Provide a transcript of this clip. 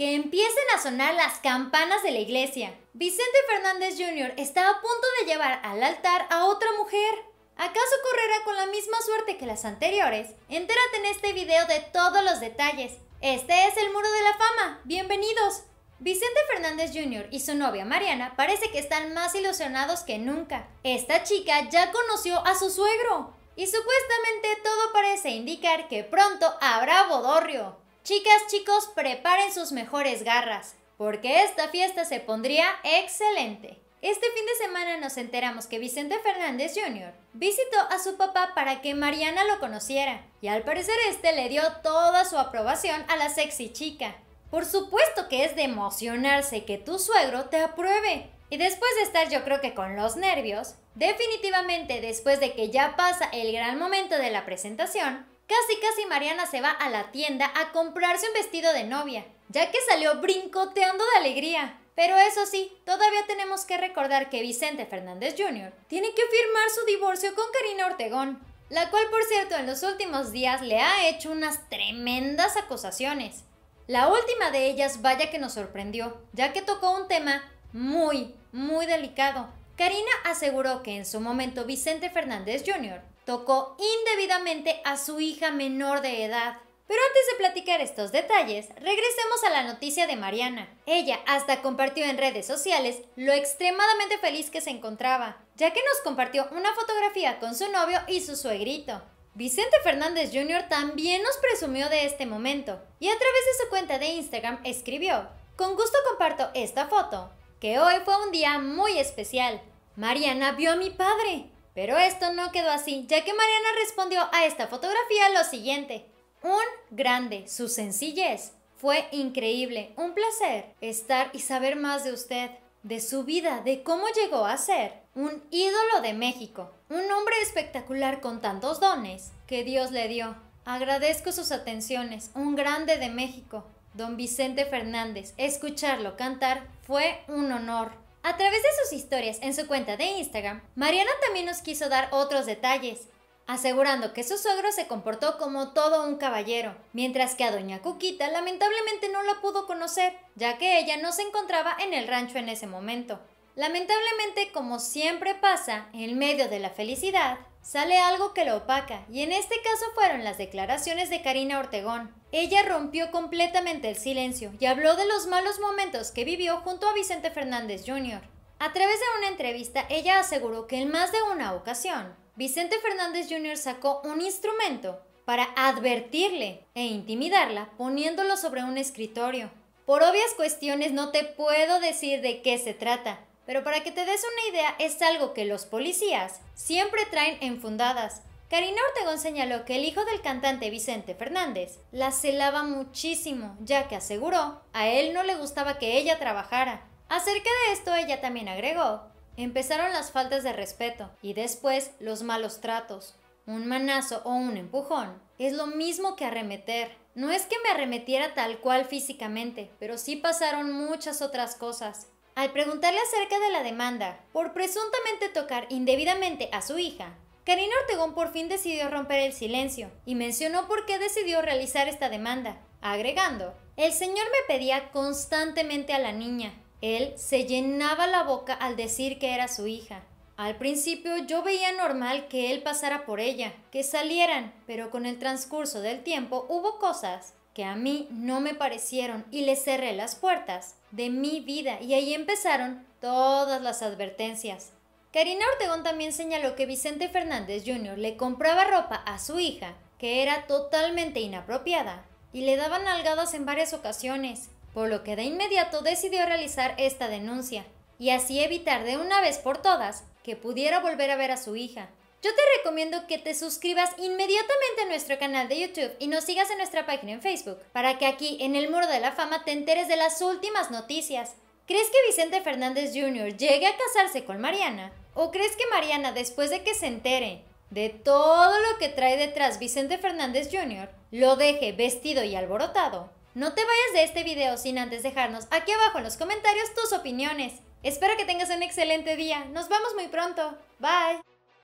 que empiecen a sonar las campanas de la iglesia. Vicente Fernández Jr. está a punto de llevar al altar a otra mujer. ¿Acaso correrá con la misma suerte que las anteriores? Entérate en este video de todos los detalles. Este es el Muro de la Fama. Bienvenidos. Vicente Fernández Jr. y su novia Mariana parece que están más ilusionados que nunca. Esta chica ya conoció a su suegro. Y supuestamente todo parece indicar que pronto habrá bodorrio. Chicas, chicos, preparen sus mejores garras, porque esta fiesta se pondría excelente. Este fin de semana nos enteramos que Vicente Fernández Jr. visitó a su papá para que Mariana lo conociera, y al parecer este le dio toda su aprobación a la sexy chica. Por supuesto que es de emocionarse que tu suegro te apruebe. Y después de estar yo creo que con los nervios, definitivamente después de que ya pasa el gran momento de la presentación, Casi casi Mariana se va a la tienda a comprarse un vestido de novia, ya que salió brincoteando de alegría. Pero eso sí, todavía tenemos que recordar que Vicente Fernández Jr. tiene que firmar su divorcio con Karina Ortegón, la cual por cierto en los últimos días le ha hecho unas tremendas acusaciones. La última de ellas vaya que nos sorprendió, ya que tocó un tema muy, muy delicado, Karina aseguró que en su momento Vicente Fernández Jr. tocó indebidamente a su hija menor de edad. Pero antes de platicar estos detalles, regresemos a la noticia de Mariana. Ella hasta compartió en redes sociales lo extremadamente feliz que se encontraba, ya que nos compartió una fotografía con su novio y su suegrito. Vicente Fernández Jr. también nos presumió de este momento y a través de su cuenta de Instagram escribió, con gusto comparto esta foto, que hoy fue un día muy especial, Mariana vio a mi padre. Pero esto no quedó así, ya que Mariana respondió a esta fotografía lo siguiente. Un grande, su sencillez. Fue increíble, un placer estar y saber más de usted, de su vida, de cómo llegó a ser un ídolo de México, un hombre espectacular con tantos dones que Dios le dio. Agradezco sus atenciones, un grande de México. Don Vicente Fernández, escucharlo cantar fue un honor. A través de sus historias en su cuenta de Instagram, Mariana también nos quiso dar otros detalles, asegurando que su suegro se comportó como todo un caballero, mientras que a doña Cuquita lamentablemente no la pudo conocer, ya que ella no se encontraba en el rancho en ese momento. Lamentablemente, como siempre pasa, en medio de la felicidad, sale algo que lo opaca, y en este caso fueron las declaraciones de Karina Ortegón. Ella rompió completamente el silencio y habló de los malos momentos que vivió junto a Vicente Fernández Jr. A través de una entrevista, ella aseguró que en más de una ocasión, Vicente Fernández Jr. sacó un instrumento para advertirle e intimidarla poniéndolo sobre un escritorio. Por obvias cuestiones no te puedo decir de qué se trata, pero para que te des una idea, es algo que los policías siempre traen enfundadas. Karina Ortegón señaló que el hijo del cantante Vicente Fernández la celaba muchísimo, ya que aseguró a él no le gustaba que ella trabajara. Acerca de esto, ella también agregó, empezaron las faltas de respeto y después los malos tratos. Un manazo o un empujón es lo mismo que arremeter. No es que me arremetiera tal cual físicamente, pero sí pasaron muchas otras cosas. Al preguntarle acerca de la demanda por presuntamente tocar indebidamente a su hija, Karina Ortegón por fin decidió romper el silencio y mencionó por qué decidió realizar esta demanda, agregando, el señor me pedía constantemente a la niña. Él se llenaba la boca al decir que era su hija. Al principio yo veía normal que él pasara por ella, que salieran, pero con el transcurso del tiempo hubo cosas que a mí no me parecieron y le cerré las puertas de mi vida y ahí empezaron todas las advertencias. Karina Ortegón también señaló que Vicente Fernández Jr. le compraba ropa a su hija, que era totalmente inapropiada, y le daban nalgadas en varias ocasiones, por lo que de inmediato decidió realizar esta denuncia, y así evitar de una vez por todas que pudiera volver a ver a su hija. Yo te recomiendo que te suscribas inmediatamente a nuestro canal de YouTube y nos sigas en nuestra página en Facebook, para que aquí, en el Muro de la Fama, te enteres de las últimas noticias. ¿Crees que Vicente Fernández Jr. llegue a casarse con Mariana? ¿O crees que Mariana, después de que se entere de todo lo que trae detrás Vicente Fernández Jr., lo deje vestido y alborotado? No te vayas de este video sin antes dejarnos aquí abajo en los comentarios tus opiniones. Espero que tengas un excelente día. Nos vemos muy pronto. Bye.